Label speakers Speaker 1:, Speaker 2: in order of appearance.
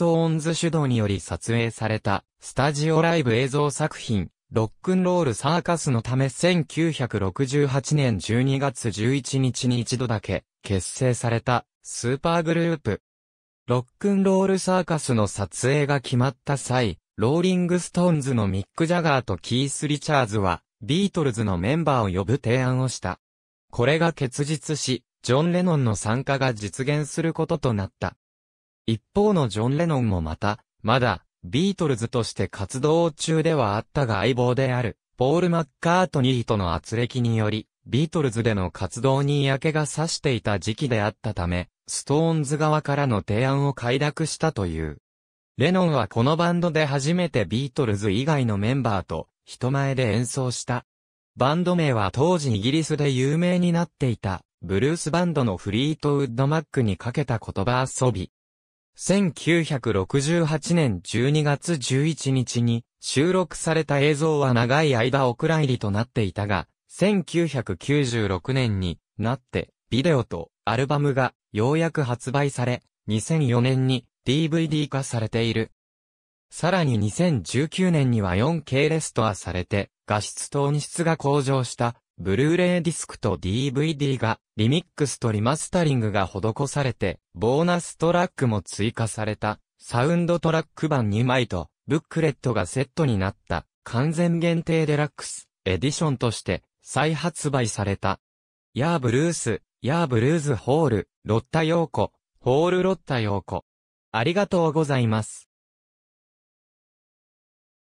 Speaker 1: ト・オンズ主導により撮影された、スタジオライブ映像作品、ロックンロールサーカスのため1968年12月11日に一度だけ結成されたスーパーグループ。ロックンロールサーカスの撮影が決まった際、ローリングストーンズのミック・ジャガーとキース・リチャーズはビートルズのメンバーを呼ぶ提案をした。これが結実し、ジョン・レノンの参加が実現することとなった。一方のジョン・レノンもまた、まだ、ビートルズとして活動中ではあったが相棒である、ポール・マッカートニーとの圧力により、ビートルズでの活動に嫌気がさしていた時期であったため、ストーンズ側からの提案を快諾したという。レノンはこのバンドで初めてビートルズ以外のメンバーと人前で演奏した。バンド名は当時イギリスで有名になっていたブルースバンドのフリートウッドマックにかけた言葉遊び。1968年12月11日に収録された映像は長い間お蔵入りとなっていたが、1996年になってビデオとアルバムがようやく発売され、2004年に DVD 化されている。さらに2019年には 4K レストアされて、画質と音質が向上したブルーレイディスクと DVD が、リミックスとリマスタリングが施されて、ボーナストラックも追加された、サウンドトラック版2枚と、ブックレットがセットになった、完全限定デラックス、エディションとして、再発売された。ヤーブルース、ヤーブルーズホール、ロッタヨーコ、ホールロッタヨーコ。ありがとうございます。